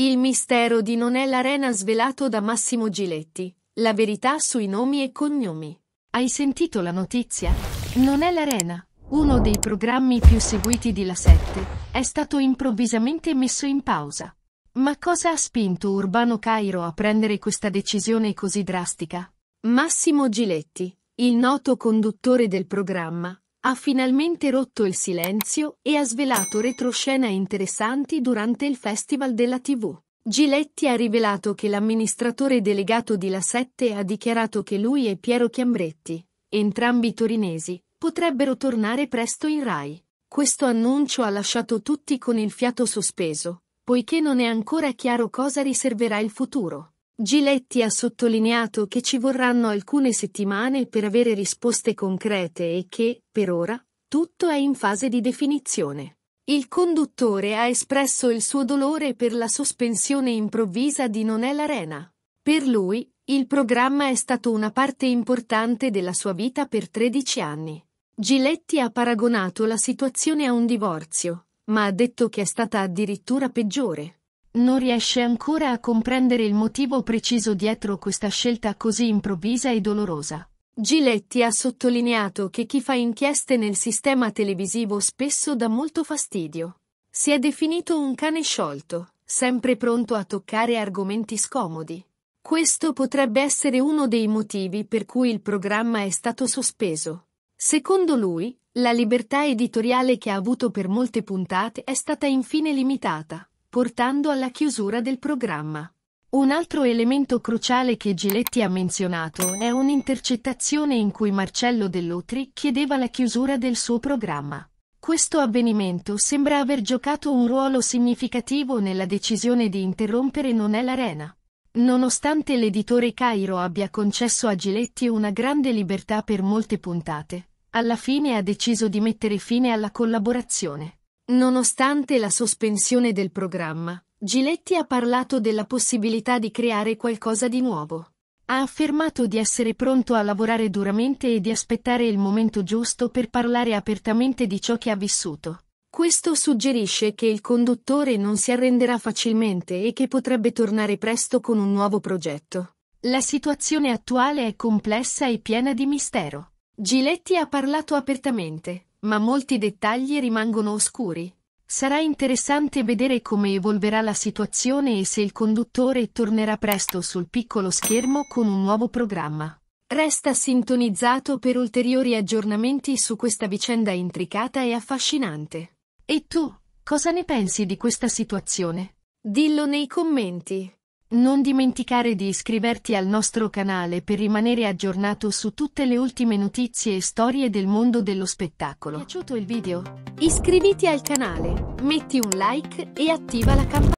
Il mistero di Non è l'arena svelato da Massimo Giletti. La verità sui nomi e cognomi. Hai sentito la notizia? Non è l'arena. Uno dei programmi più seguiti di La 7 è stato improvvisamente messo in pausa. Ma cosa ha spinto Urbano Cairo a prendere questa decisione così drastica? Massimo Giletti, il noto conduttore del programma, ha finalmente rotto il silenzio e ha svelato retroscena interessanti durante il Festival della TV. Giletti ha rivelato che l'amministratore delegato di La 7 ha dichiarato che lui e Piero Chiambretti, entrambi torinesi, potrebbero tornare presto in Rai. Questo annuncio ha lasciato tutti con il fiato sospeso, poiché non è ancora chiaro cosa riserverà il futuro. Giletti ha sottolineato che ci vorranno alcune settimane per avere risposte concrete e che, per ora, tutto è in fase di definizione. Il conduttore ha espresso il suo dolore per la sospensione improvvisa di Non è l'Arena. Per lui, il programma è stato una parte importante della sua vita per 13 anni. Giletti ha paragonato la situazione a un divorzio, ma ha detto che è stata addirittura peggiore non riesce ancora a comprendere il motivo preciso dietro questa scelta così improvvisa e dolorosa. Giletti ha sottolineato che chi fa inchieste nel sistema televisivo spesso dà molto fastidio. Si è definito un cane sciolto, sempre pronto a toccare argomenti scomodi. Questo potrebbe essere uno dei motivi per cui il programma è stato sospeso. Secondo lui, la libertà editoriale che ha avuto per molte puntate è stata infine limitata portando alla chiusura del programma. Un altro elemento cruciale che Giletti ha menzionato è un'intercettazione in cui Marcello Dell'Otri chiedeva la chiusura del suo programma. Questo avvenimento sembra aver giocato un ruolo significativo nella decisione di interrompere Non è l'arena. Nonostante l'editore Cairo abbia concesso a Giletti una grande libertà per molte puntate, alla fine ha deciso di mettere fine alla collaborazione. Nonostante la sospensione del programma, Giletti ha parlato della possibilità di creare qualcosa di nuovo. Ha affermato di essere pronto a lavorare duramente e di aspettare il momento giusto per parlare apertamente di ciò che ha vissuto. Questo suggerisce che il conduttore non si arrenderà facilmente e che potrebbe tornare presto con un nuovo progetto. La situazione attuale è complessa e piena di mistero. Giletti ha parlato apertamente, ma molti dettagli rimangono oscuri. Sarà interessante vedere come evolverà la situazione e se il conduttore tornerà presto sul piccolo schermo con un nuovo programma. Resta sintonizzato per ulteriori aggiornamenti su questa vicenda intricata e affascinante. E tu, cosa ne pensi di questa situazione? Dillo nei commenti. Non dimenticare di iscriverti al nostro canale per rimanere aggiornato su tutte le ultime notizie e storie del mondo dello spettacolo. Ti è piaciuto il video? Iscriviti al canale, metti un like e attiva la campanella.